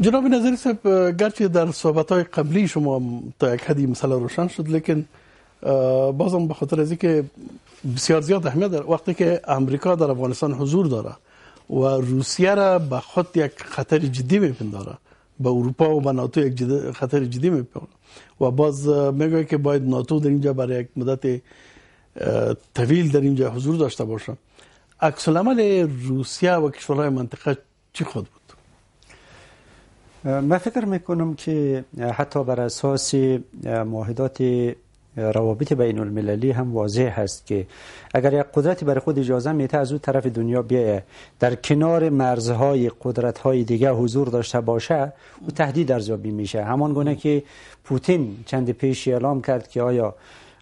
جناب نظری صاحب گرچه در صحبت های قبلی شما تا یک حدی مسئله روشن شد لیکن بازم به خاطر از که بسیار زیاد اهمیت داره وقتی که امریکا در افغانستان حضور داره و روسیه را به خود یک خطر جدی میپنداره به اروپا و به ناتو یک جدی خطر جدی میپنداره و باز میگه که باید ناتو در اینجا برای یک مدت طویل در اینجا حضور داشته باشه عکس العمل روسیه و کشورهای منطقه چی خود بود من فکر میکنم که حتی بر اساس معاهدات روابط بین المللی هم واضح هست که اگر یک قدرتی برای خود اجازه میته از اون طرف دنیا بیایه در کنار مرزهای قدرتهای دیگه حضور داشته باشه او تهدید ارزیابی میشه همان گونه که پوتین چند پیش اعلام کرد که آیا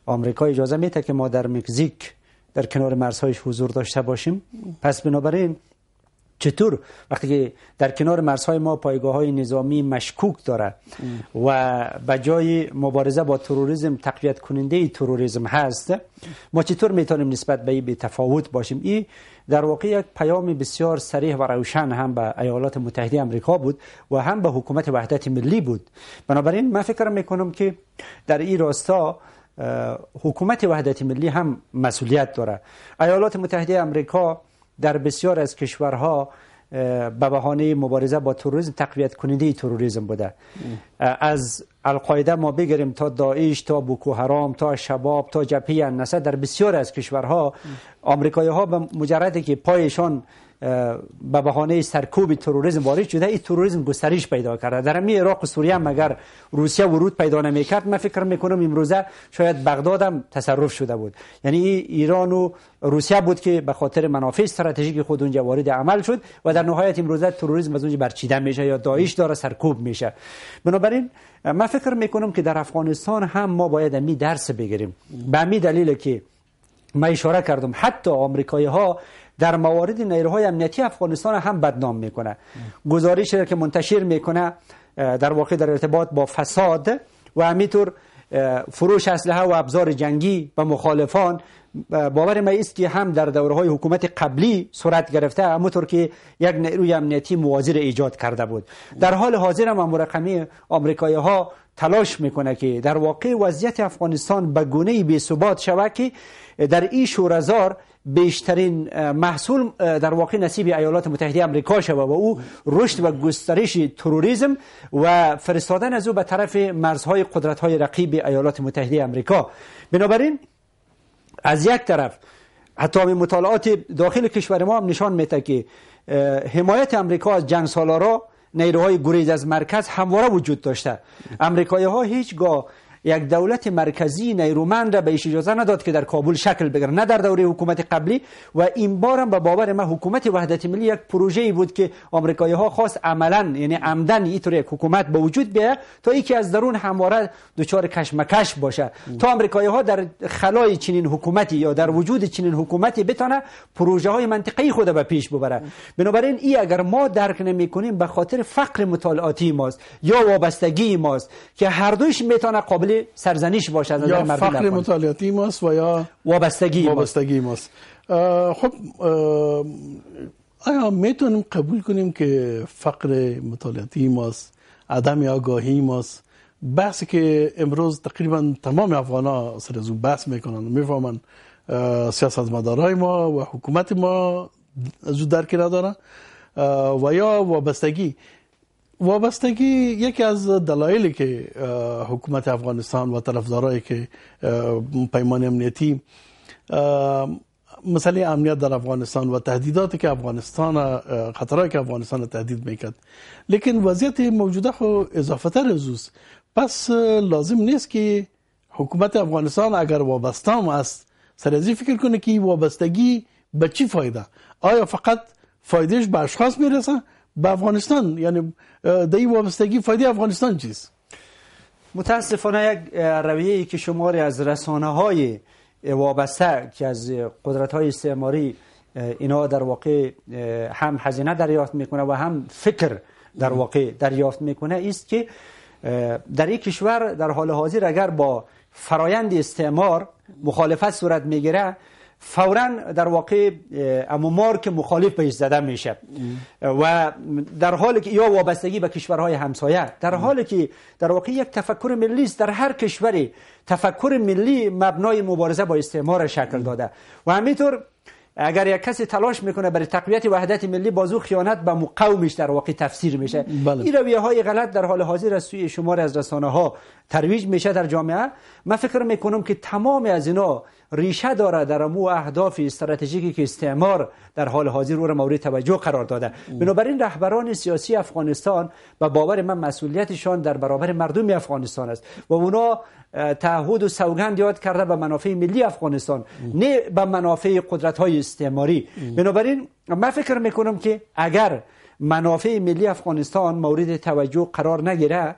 آمریکا اجازه میته که ما در مکزیک در کنار مرزهایش حضور داشته باشیم پس بنابراین چطور وقتی که در کنار مرزهای ما پایگاه های نظامی مشکوک داره و به جای مبارزه با تروریسم تقویت کننده تروریسم هست ما چطور میتونیم نسبت به این بی تفاوت باشیم این در واقع یک پیام بسیار صریح و روشن هم به ایالات متحده آمریکا بود و هم به حکومت وحدت ملی بود بنابراین من فکر میکنم که در این راستا حکومت وحدت ملی هم مسئولیت داره ایالات متحده آمریکا در بسیار از کشورها به بهانه مبارزه با تروریسم تقویت کننده تروریسم بوده از القاعده ما بگیریم تا داعش تا بوکو حرام تا شباب تا جبهه انسه در بسیار از کشورها آمریکایی ها به مجرد که پایشان به بهانه سرکوب تروریسم وارد شده این تروریسم گسترش پیدا کرده در می عراق و سوریه هم اگر روسیه ورود پیدا کرد من فکر کنم امروزه شاید بغداد هم تصرف شده بود یعنی ای ایران و روسیه بود که به خاطر منافع استراتژیک خود اونجا وارد عمل شد و در نهایت امروزه تروریسم از اونجا برچیده میشه یا داعش داره سرکوب میشه بنابراین من فکر میکنم که در افغانستان هم ما باید می درس بگیریم به می دلیل که من اشاره کردم حتی آمریکایی ها در موارد نیروهای امنیتی افغانستان هم بدنام میکنه گزارشی را که منتشر میکنه در واقع در ارتباط با فساد و همینطور فروش اسلحه و ابزار جنگی به مخالفان باور من است که هم در دورهای حکومت قبلی صورت گرفته همونطور که یک نیروی امنیتی موازی ایجاد کرده بود در حال حاضر هم مرقمی آمریکایی ها تلاش میکنه که در واقع وضعیت افغانستان به گونه بی ثبات شود که در این شورزار بیشترین محصول در واقع نصیب ایالات متحده آمریکا شوه و او رشد و گسترش تروریزم و فرستادن از او به طرف مرزهای قدرت‌های رقیب ایالات متحده آمریکا. بنابراین از یک طرف حتی مطالعات داخل کشور ما هم نشان میده که حمایت امریکا از جنگ سالارا نیروهای گریز از مرکز همواره وجود داشته امریکایی ها هیچگاه یک دولت مرکزی نیرومند را بهش اجازه نداد که در کابل شکل بگیره نه در دوره حکومت قبلی و این هم به با باور ما حکومت وحدت ملی یک پروژه بود که آمریکایی ها خواست عملا یعنی عمدن اینطور یک حکومت به وجود بیاید تا یکی از درون همواره دچار کشمکش باشه تا آمریکایی ها در خلای چنین حکومتی یا در وجود چنین حکومتی بتونه پروژه های منطقی خود به پیش ببره بنابراین این اگر ما درک نمیکنیم به خاطر فقر مطالعاتی ماست یا وابستگی ماست که هر دوش میتونه قابل سرزنیش سرزنش باشه از یا فقر مطالعاتی ماست و یا وابستگی, وابستگی ماست, خب آیا میتونیم قبول کنیم که فقر مطالعاتی ماست عدم آگاهی ماست بحثی که امروز تقریبا تمام افغان ها سر از بحث میکنن میفهمن سیاست مدارای ما و حکومت ما از درکی نداره و یا وابستگی وابستگی یکی از دلایلی که حکومت افغانستان و طرفدارای که پیمان امنیتی مسئله امنیت در افغانستان و تهدیداتی که افغانستان خطرای که افغانستان تهدید میکرد لیکن وضعیت موجوده خو اضافه تر پس لازم نیست که حکومت افغانستان اگر وابسته هم است سر فکر کنه که وابستگی به چی فایده آیا فقط فایدهش به اشخاص میرسه به افغانستان یعنی دی وابستگی فایده افغانستان چیست متاسفانه یک رویه ای که شماری از رسانه های وابسته که از قدرت های استعماری اینا در واقع هم هزینه دریافت میکنه و هم فکر در واقع دریافت میکنه است که در یک کشور در حال حاضر اگر با فرایند استعمار مخالفت صورت میگیره فورا در واقع امو مارک مخالف بهش زده میشه و در حالی که یا وابستگی به کشورهای همسایه در حالی که در واقع یک تفکر ملی است در هر کشوری تفکر ملی مبنای مبارزه با استعمار شکل داده و همینطور اگر یک کسی تلاش میکنه برای تقویت وحدت ملی بازو خیانت به مقاومش در واقع تفسیر میشه بله. این رویه های غلط در حال حاضر از سوی شمار از رسانه ها ترویج میشه در جامعه من فکر میکنم که تمام از اینا ریشه داره در مو اهداف استراتژیکی که استعمار در حال حاضر او را مورد توجه قرار داده بنابراین رهبران سیاسی افغانستان و باور من مسئولیتشان در برابر مردم افغانستان است و اونا تعهد و سوگند یاد کرده به منافع ملی افغانستان نه به منافع قدرت های استعماری بنابراین من فکر میکنم که اگر منافع ملی افغانستان مورد توجه قرار نگیره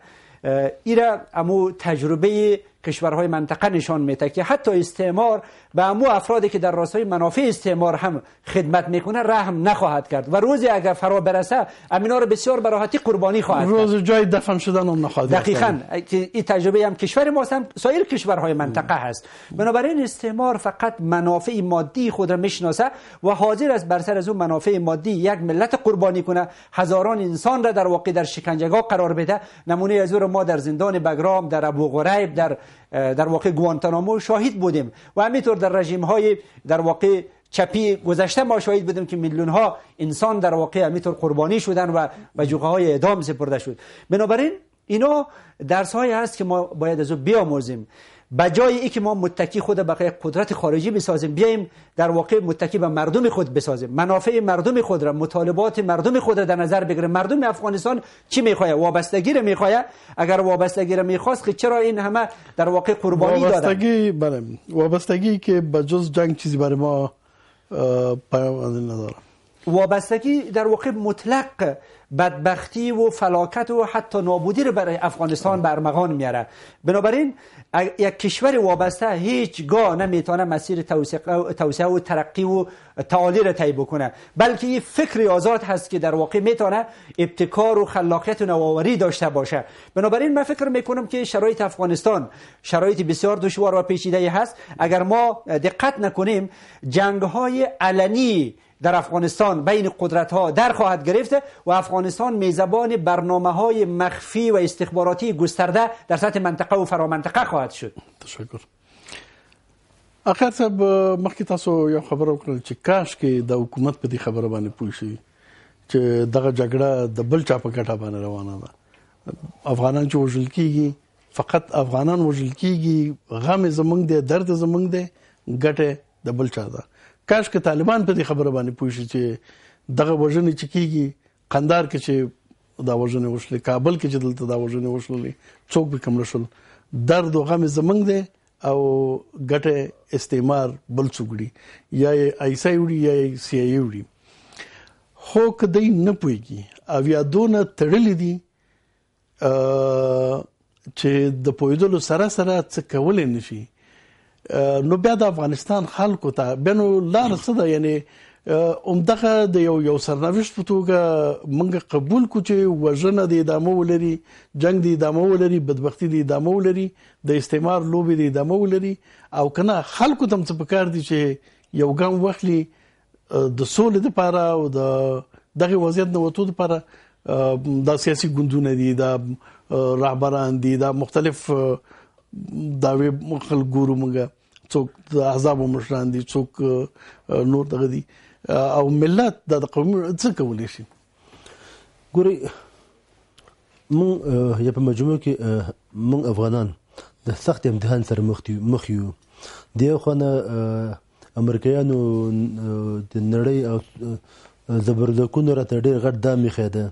ایره امو تجربه کشورهای منطقه نشان میده که حتی استعمار به امو افرادی که در راستای منافع استعمار هم خدمت میکنه رحم نخواهد کرد و روزی اگر فرا برسه امینا رو بسیار براحتی قربانی خواهد روز جای دفن شدن هم نخواهد دقیقاً آره. این تجربه هم کشور ما هم سایر کشورهای منطقه هست بنابراین استعمار فقط منافع مادی خود را میشناسه و حاضر است بر سر از اون منافع مادی یک ملت قربانی کنه هزاران انسان را در واقع در شکنجهگاه قرار بده نمونه از ما در زندان بگرام در غریب در در واقع گوانتانامو شاهد بودیم و همینطور در رژیم های در واقع چپی گذشته ما شاهد بودیم که میلیون ها انسان در واقع همینطور قربانی شدن و به جوقه های اعدام سپرده شد بنابراین اینا درس هایی هست که ما باید از او بیاموزیم بجای ای که ما متکی خود به قدرت خارجی بسازیم بیایم در واقع متکی به مردم خود بسازیم منافع مردم خود را مطالبات مردم خود را در نظر بگیریم مردم افغانستان چی میخواد؟ وابستگی را میخواد اگر وابستگی را میخواست که خب چرا این همه در واقع قربانی وابستگی بله وابستگی که بجز جنگ چیزی برای ما پیام نداره وابستگی در واقع مطلق بدبختی و فلاکت و حتی نابودی رو برای افغانستان برمغان میاره بنابراین یک کشور وابسته هیچگاه نمیتونه مسیر توسعه و ترقی و تعالی را طی بکنه بلکه این فکر آزاد هست که در واقع میتونه ابتکار و خلاقیت و نوآوری داشته باشه بنابراین من فکر میکنم که شرایط افغانستان شرایط بسیار دشوار و پیچیده هست اگر ما دقت نکنیم جنگ های علنی در افغانستان بین قدرت ها در خواهد گرفت و افغانستان میزبان برنامه های مخفی و استخباراتی گسترده در سطح منطقه و فرامنطقه خواهد شد تشکر اخر صاحب مخکې تاسو یو خبره وکړل چې کاش کې د حکومت په دې خبره باندې پوه شي چې دغه جګړه د بل چا په ګټه باندې روانه ده افغانان چې وژل کیږي فقط افغانان وژل کیږي غم زمنګ دی درد زمنګ دی ګټه د بل چا ده کاش که طالبان په دې خبره باندې پوه شي چې دغه وژنې چې کیږي قندار کې چې دا وژنې وشلې کابل کې چې دلته دا وژنې وشلې څوک به کم نشول درد او غم زمنګ دی او ګټه استعمار بل څوګړي یا ایسای وړي یا سی ای وړي خو کدی نه پويږي او یا دونه تړلې دي چې د پویدلو سره سره څه کول نه شي نو بیا د افغانستان خلکو ته بنو لار څه ده یعنی اومدغه د یو یو سرنوشت په توګه موږ قبول کو چې وژنه د ادامه ولري جنگ د ادامه ولري بدبختی د ادامه ولري د استعمار لوبي د ادامه ولري او کنه خلکو تم څه پکار دي چې یو ګام وخلی د سولې لپاره او د دغه وضعیت نو وتو لپاره د سیاسي ګوندونه دي د رهبران دي د مختلف آ, دا وی خلک ګورو موږ څوک د احزاب مشران دي څوک نور دغه دي او ملت د قوم څه کولای شي ګوري مون یا په مجموع کې مون افغانان د سخت امتحان سره مخ مخ یو د خوانه امریکایانو د نړۍ او زبردکونو راته ډیر غټ دامي خېده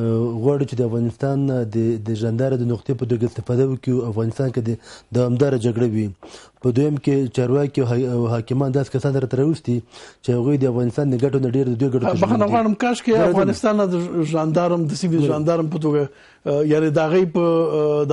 غواړو چې د افغانستان د د جندار د نقطې په توګه استفاده وکړو افغانستان کې د دوامدار جګړه وي په دویم کې چارواکي او حاکمان داس کسان سره تروستي چې هغه د افغانستان د ګټو نه ډیر د دوی ګټو په خنډ غواړم کاش کې افغانستان د جندارم د سیوی جندارم په توګه یعنی دا غي په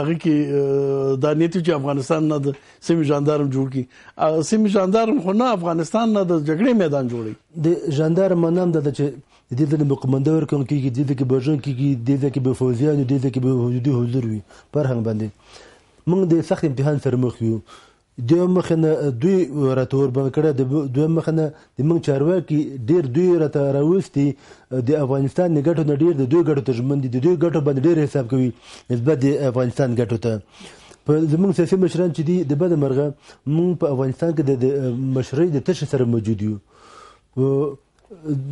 دغه کې د نیتو چې افغانستان نه د سیمه جندارم جوړ کی سیمه جندارم خو نه افغانستان نه د جګړې میدان جوړي د جندارم نام د چې د دې د مقمنده ورکون کې د دې کې بجن کې د دې کې به فوزیان د دې کې به وجودي حضور وي پر هم باندې موږ د سخت امتحان سره مخ یو د مخنه دوی راتور بند کړه د دوی مخنه د موږ چارواکي ډیر دوی راته راوستي د افغانستان نګټو نه ډیر د دوی ګټو تجمن دي د دوی ګټو باندې ډیر حساب کوي نسبت د افغانستان ګټو ته په زمونږ سیاسي مشران چې دي د بده مرغه موږ په افغانستان کې د مشرۍ د تشه سره موجود یو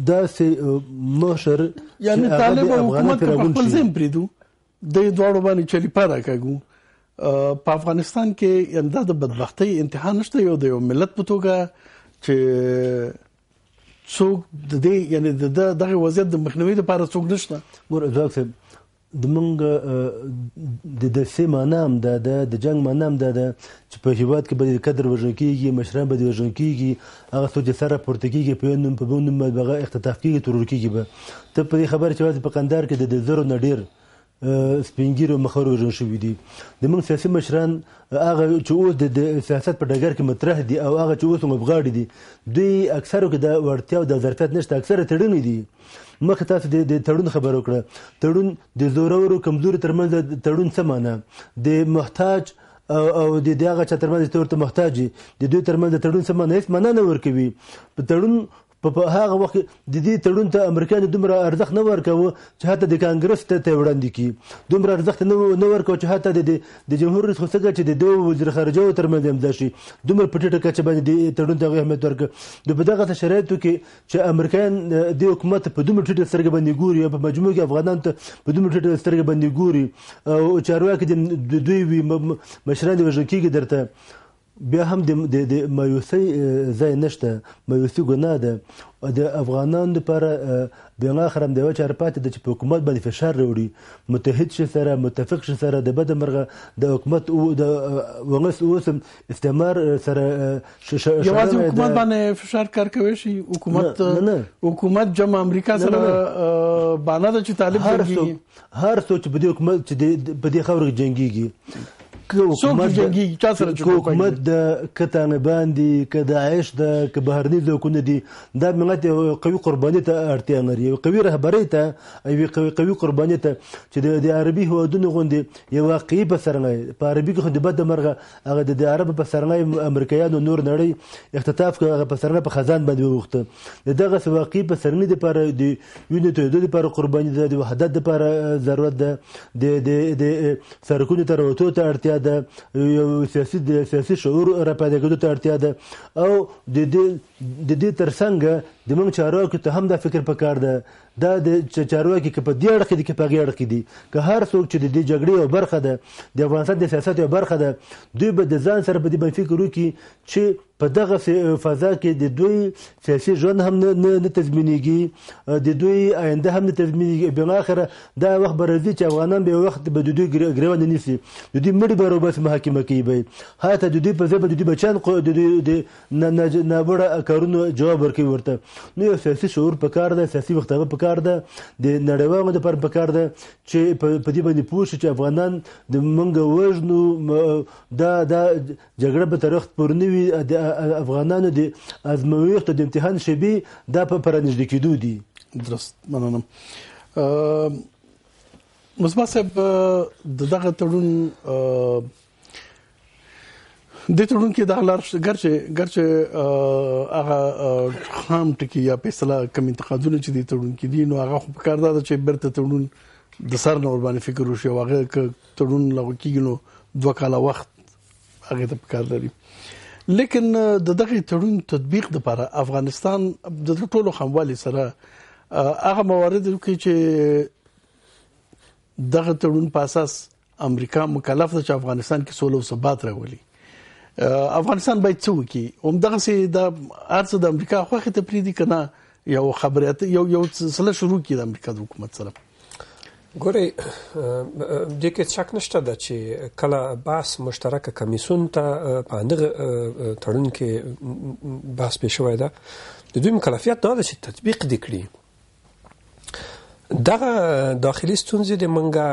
دا سي مشر یعنی طالب او حکومت په خپل ځم پریدو د دوړو باندې چلی پاره کاګو په افغانستان کې انداز د بدبختۍ امتحان نشته یو د یو ملت په توګه چې څوک د دې یعنی د دغه وضعیت د مخنیوي لپاره څوک نشته ګور ځکه د منګ د د سیمانام د د جنگ منام د چې په هیواد کې به د قدر وژن کیږي مشران به د وژن کیږي هغه څو چې سره پورته کیږي په نوم په نوم به اختطاف کیږي ترور کیږي به ته په خبر چې په قندار کې د زرو نډیر سپینګیر او مخور ورن شوې دي د موږ سیاسي مشران هغه چې اوس د سیاست په ډګر کې مطرح دي او هغه چې اوس مبغاړي دي دوی اکثرو کې د ورتیا او د ظرفیت نشته اکثره تړونې دي مخ تاسو د تړون خبرو کړه تړون د زورورو کمزوري ترمنځ تړون څه معنی د محتاج او د دغه چترمن د تورته محتاجي د دوی ترمن د تړون سم نه هیڅ معنا نه ورکوي په تړون په هغه وخت د دې تړون ته امریکا نه دومره ارزښت نه ورکاوه چې حتی د کانګرس ته وړاندې کی دومره ارزښت نه نه ورکاوه چې حتی د د جمهور رئیس خوڅګه چې د دوه وزیر خارجه او ترمنځ امضا شي دومره په ټیټه کچه باندې د تړون ته اهمیت ورکړ د بدغه شرایطو کې چې امریکایان د حکومت په دومره ټیټه سترګه باندې ګوري په مجموع کې افغانان ته په دومره ټیټه سترګه باندې ګوري او چارواکي د دوی مشران وژل کېږي درته بیا هم د د مایوسی ځای نشته مایوسی ګناه ده د افغانانو لپاره بیا اخرم د وچ ارپات د حکومت باندې فشار راوړي متحد شي سره متفق شي سره د بده مرغه د حکومت او د ونس اوسم استعمار سره یوازې حکومت باندې فشار کار کوي شي حکومت حکومت جمع امریکا سره باندې چې طالب هر څو هر څو چې بده حکومت چې بده خبره جنگيږي حکومت جنگي چا سره حکومت د کتان باندې کداعش د بهرنی ځواکونه دي دا ملت قوي قرباني ته اړتیا لري قوي رهبری ته یو قوي قوي قرباني ته چې د عربي هوادونو غوندې یو واقعي په سرنګ په عربي کې خو د بد مرغه هغه د عرب په سرنګ امریکایانو نور نړۍ اختطاف هغه په سرنګ په خزان باندې وغوښته دغه واقعي په سرنګ لپاره د یونیټ د لپاره قرباني د وحدت لپاره ضرورت ده د د سرکونو تر وټو ته اړتیا اړتیا ده یو سیاسي سیاسي شعور را پیدا کېدو ته اړتیا ده او د دې د دې ترڅنګ د موږ چارواکو ته هم دا فکر پکار ده دا د چارواکي کې په دې اړه کې په غیر اړه کې دي که هر څوک چې د دې جګړې یو برخه ده د افغانستان د سیاست یو برخه ده دوی به د ځان سره په دې باندې فکر وکړي چې په دغه فضا کې د دوی سیاسي ژوند هم نه نه تضمینېږي د دوی آینده هم نه تضمینېږي بل اخره دا وخت به راځي چې افغانان به وخت به د دوی ګریوان نه نيسي د دوی مړي به روبس محاکمه کوي به هاته د دوی په ځای به د دوی بچان د دوی د نابړه کارونو جواب ورکوي ورته نو یو سیاسي شعور په کار ده سیاسي وختابه په کار ده د نړیوالو لپاره په کار ده چې په دې باندې پوه شي چې افغانان د منګه وژنو دا دا جګړه به تر وخت پورې نه وي افغانانو د ازمویښتو د امتحان شېبې دا په پرانږدي کېدو دي درست مننه مصباح صاحب د دغه تړون د تړون کې د هلار ګرچې ګرچې هغه خام ټکی یا فیصله کم انتقادونه چې د تړون کې دي نو هغه خو په کار ده چې برته تړون د سر نور باندې فکر وشي هغه ک تړون لغوه کیږي نو دوه کاله وخت هغه ته په کار لري لیکن د دغه تړون تطبیق لپاره افغانستان د ټولو خموالي سره هغه موارد کې چې دغه تړون په اساس امریکا مکلف ده چې افغانستان کې سولو ثبات راولي افغانستان باید څه وکړي هم دغه سي د ارڅ د امریکا خوخه ته پریدي کنه یو خبريات یو یو سلسله شروع کړي د امریکا د حکومت سره ګوري د کې شک نشته د چې کله باس مشترکه کمیسون ته په اندغه تړون کې باس پېښ شوی دا د دوی مکلفیت نه ده چې تطبیق وکړي دغه داخلي ستونزې د منګه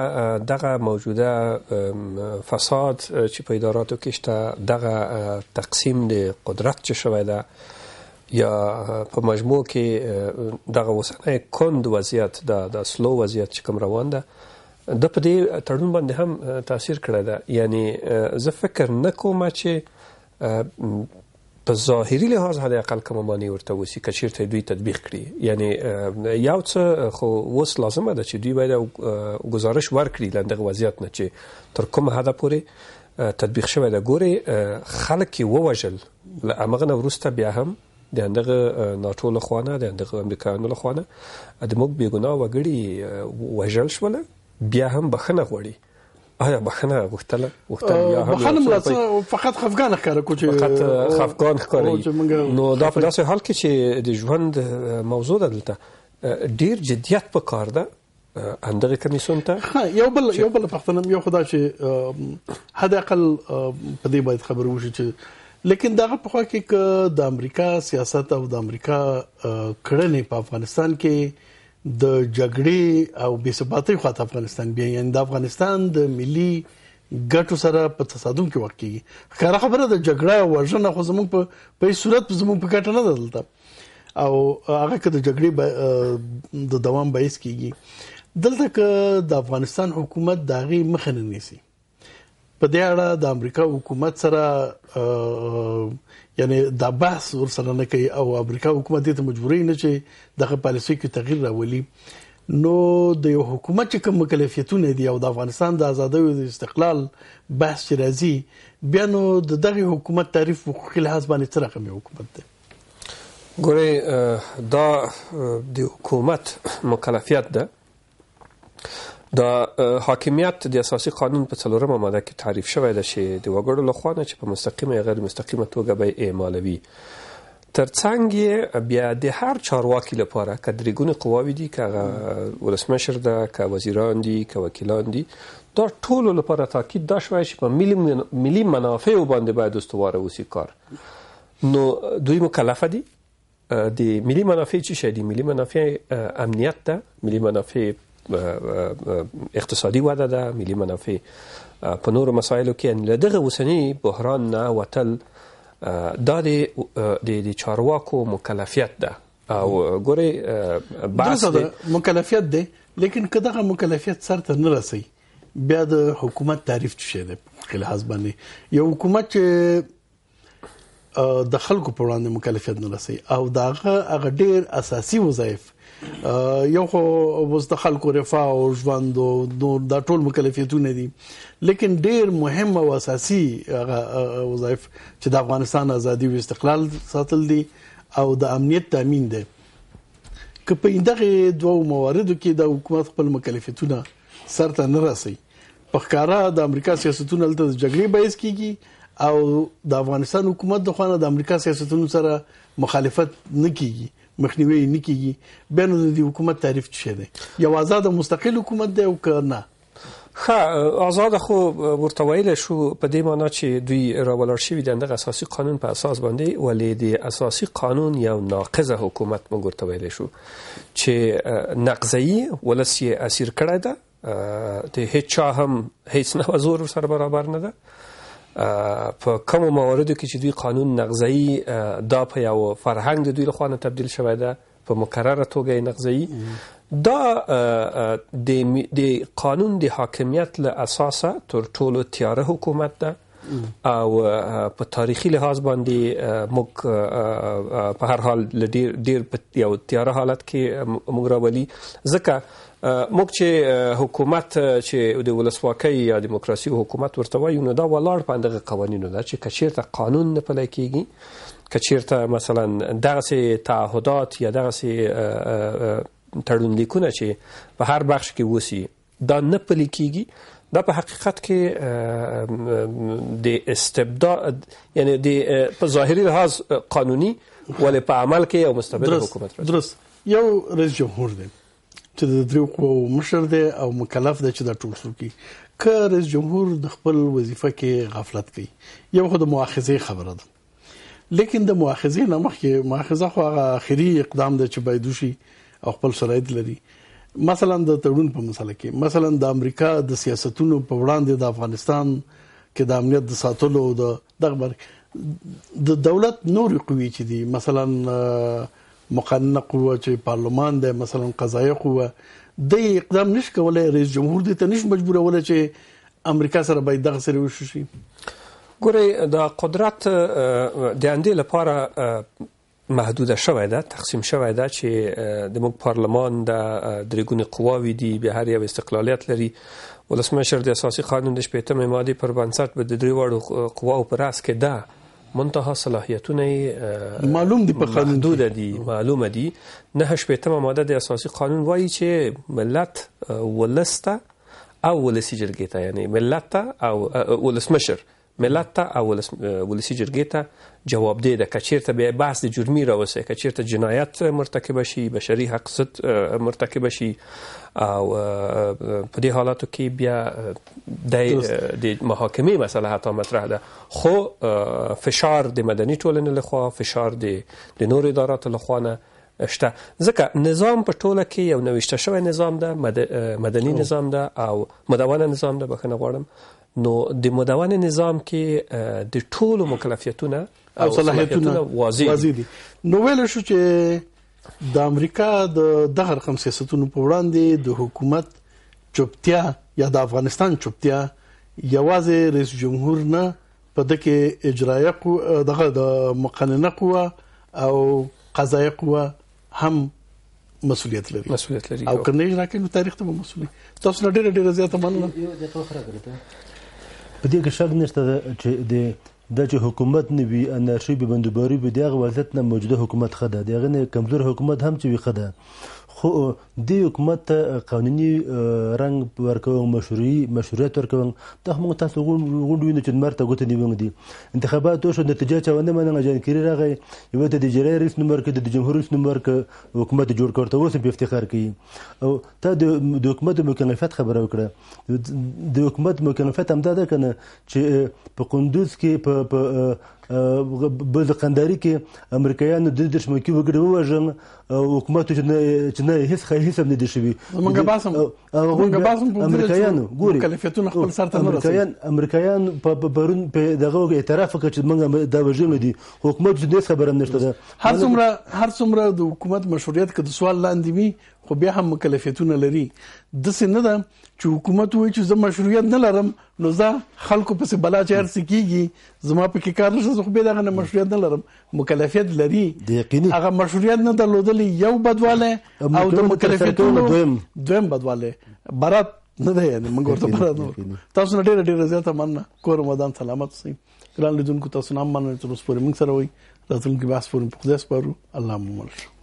دغه موجوده فساد چې په اداراتو کې شته دغه تقسیم د قدرت چې شوی ده یا په مجموع کې دغه وسنه کند وضعیت د د سلو وضعیت چې کوم روان ده د په دې تړون باندې هم تاثیر کړی ده یعنی زه فکر نکوم چې په ظاهري لحاظ هدا اقل کوم باندې ورته وسی کچیر ته دوی تطبیق کړي یعنی یو څه خو وس لازمه ده چې دوی باید گزارش ورکړي لندغه وضعیت نه چې تر کوم هدا پورې تطبیق شوی ده ګوري خلک ووجل لامغه وروسته بیا هم د اندغه ناتو له خوانه د اندغه امریکایانو له خوانه د موږ بیګنا وګړي وژل شول بیا هم بخنه غوړي آیا بخنه غوښتله غوښتل یا هم بخنه ملته فقط خفقان ښکار کو چې فقط خفقان ښکاري نو دا په داسې حال کې چې د ژوند موضوع ده دلته ډیر جدیت په کار ده اندغه کمیسون ته یو بل یو بل پښتنم یو خدای چې حد اقل په دې باید خبر وشي چې لیکن دغه په خوا کې ک د امریکا سیاست او د امریکا کړنې په افغانستان کې د جګړې او بې ثباتۍ خواته افغانستان بیا یې د افغانستان د ملي ګټو سره په تصادم کې وقت کیږي خبره خبره د جګړه او ورژنه خو زموږ په په صورت زموږ په ګټه نه دلته او هغه کې د جګړې د دوام بایس کیږي دلته د افغانستان حکومت داغي مخ نه نیسي په دې اړه د امریکا حکومت سره یعنی دا بحث ورسره نه کوي او امریکا حکومت دې ته مجبورې نه شي دغه پالیسي کې تغیر راولي نو د یو حکومت چې کوم مکلفیتونه دي او د افغانستان د ازادۍ او د استقلال بحث راځي بیا نو دغه حکومت تعریف حقوقي لحاظ باندې څه رقم حکومت دی ګوري دا د حکومت مکلفیت ده د حاکمیت د اساسي قانون په څلورمه ماده کې تعریف شوی دی چې د وګړو لخوا نه چې په مستقیمه غیر مستقیمه توګه به اعمالوي ترڅنګ یې بیا د هر چارواکي لپاره کډریګون قواوی دي که ولسمشر ده که وزیران دي که وکیلان دي دا ټول لپاره تاکید دا شوی چې په ملي ملي منافع باندې باید استواره وسی کار نو دوی مکلفه دي د ملي منافع چې شې دي ملي منافع امنیت ده ملي منافع اقتصادي وده ده ملي منافع په نورو مسایلو کې له دغه اوسنی بحران نه وتل دا د چارواکو مکلفیت ده او ګوري بعض مکلفیت ده لیکن کداغه مکلفیت سره نه رسي بیا د حکومت تعریف شي ده په لحاظ باندې یو حکومت چې د خلکو په وړاندې مکلفیت نه رسي او داغه هغه ډیر اساسي وظایف یو خو مستقل کو رفاه او ژوند او د ټول مکلفیتونه دي لیکن ډیر مهم او اساسي وظایف چې د افغانستان ازادي او استقلال ساتل دي او د امنیت تامین دي که په دغه دوه مواردو کې د حکومت خپل مکلفیتونه سرته نه راسي په ښکارا د امریکا سیاستونو لته جګړې بایس کیږي او د افغانستان حکومت د خوانه د امریکا سیاستونو سره مخالفت نه کیږي مخنیوي نه کیږي بیا نو د حکومت تعریف څه دی یو آزاد مستقل حکومت دی او کنه خا آزاد خو ورته ویل شو په دې معنی چې دوی راولر شوی د اساسي قانون په اساس باندې ولې د اساسي قانون یو ناقض حکومت موږ ورته ویل شو چې نقضی ولسی اسیر کړه ده ته هیڅ هم هیڅ نه زور سره برابر نه ده په کوم مواردو کې چې دوی قانون نقضایی دا په یو فرهنګ د دوی لخوا نه تبدیل شوی ده په مکرره توګه نقضایی دا د قانون د حاکمیت له اساسه تر ټولو تیاره حکومت ده او په تاریخي لحاظ باندې موږ په هر حال ډیر ډیر په یو تیار حالت کې موږ راولي ځکه موږ چې حکومت چې د ولسواکۍ یا دیموکراسي حکومت ورته وایو نو دا ولاړ په دغه قوانینو ده چې کچیرته قانون نه پلي کیږي کچیرته مثلا دغه سي تعهدات یا دغه سي تړون لیکونه چې په هر بخش کې وسی دا نه پلي کیږي دا په حقیقت کې د استبداد یعنی د په ظاهري لحاظ قانوني ولې په عمل کې یو مستبد حکومت راځي درست یو رئیس جمهور دی چې د دریو قوو مشر دی او مکلف دی چې دا ټول څه کوي که رئیس جمهور د خپل وظیفه کې غفلت کوي یو خو د مؤاخذه خبره ده لیکن د مؤاخذه نه مخکې مؤاخذه خو هغه اخري اقدام دی چې باید وشي او خپل شرایط لري مثلا د تړون په مسله کې مثلا د امریکا د سیاستونو په وړاندې د افغانستان کې د امنیت د ساتلو او د دغبر د دولت نور قوی چې دي مثلا مقننه قوه چې پارلمان ده مثلا قضایي قوه د اقدام نش کولای رئیس جمهور دې ته نش مجبورول چې امریکا سره باید دغه سره وشوي ګوري د قدرت د اندې لپاره محدود شوې ده تقسیم شوې ده چې د موږ پارلمان د درګون قواوی دی به هر یو استقلالیت لري ولسمشر د اساسي قانون د شپږم ماده پر بنسټ به د درې وړو قواو پر اساس کې ده منتها صلاحیتونه معلوم دي په قانون دود دي معلومه دي نه شپږم ماده د اساسي قانون وایي چې ملت ولسته او ولسی جرګه ته یعنی ملت او ولسمشر ملت ته او ولسی جرګې ته جواب دی د کچیرته به بحث د جرمي راوسه کچیرته جنایت مرتکب شي بشري حق ست مرتکب شي او په دې حالاتو کې بیا د د محاکمې مسله حتی مطرح ده خو فشار د مدني ټولنې لخوا فشار د نور ادارات لخوا نه شته ځکه نظام په ټوله کې یو نوښته شوی نظام ده مد... مدني oh. نظام ده او مدونه نظام ده بخنه غواړم نو د مدونه نظام کې د ټولو مکلفیتونه او صلاحیتونه واضح دي نو ویل شو چې د امریکا د دهر خمس سیاستونو په وړاندې د حکومت چوپتیا یا د افغانستان چوپتیا یوازې رئیس جمهور نه په دکې اجرایه دغه د مقننه قوه او قضایه قوه هم مسولیت لري مسولیت لري او کنه یې راکې نو تاریخ ته مسولیت تاسو نه ډېر ډېر زیاته مننه یو د تو خبره ده په دې کې شک نشته چې د د چې حکومت نه وي انارشي به بندوباري به دغه وضعیت نه موجوده حکومت خده دغه نه کمزور حکومت هم چې وي خده خو د حکومت قانوني رنګ ورکوم مشروعي مشروعیت ورکوم دا موږ تاسو غونډو نه چې مرته غوته نیوم دي انتخابات شو نتیجه چاونه مننه جن کری راغی یو ته د جری رئیس نمبر کې د جمهور رئیس نمبر کې حکومت جوړ کړته اوس په افتخار کوي او ته د حکومت مکنفت خبره وکړه د حکومت مکنفت هم دا ده کنه چې په قندوز کې په په قنداري کې امریکایانو د دې شمکي وګړي وژن حکومت چې نه هیڅ هیڅ نه دي شوی موږ باسم موږ باسم امریکایانو ګوري کلیفیتونه خپل سر ته رسېږي امریکایان امریکایان په برون په دغه اعتراف وکړ چې موږ د وژن دي حکومت دې خبره نشته هر څومره هر څومره د حکومت مشروعیت کې د سوال لاندې وي خو بیا هم مکلفیتونه لري د څه نه ده چې حکومت وایي چې زه مشروعیت نه لرم نو زه خلکو پسې بلا چیر سکیږي زما په کې کار نشته خو به دا نه مشروعیت نه لرم مکلفیت لري هغه مشروعیت نه درلودل یو بدواله او د مکلفیتونو دویم دویم بدواله برات نه ده یعنی موږ ورته برات نو تاسو نه ډېر ډېر زیاته مننه کوم ودان سلامت سي ګران لیدونکو تاسو نام مننه تر اوسه پورې موږ سره وای راتلونکي بحث پورې په خدای سپارو الله مو مل شي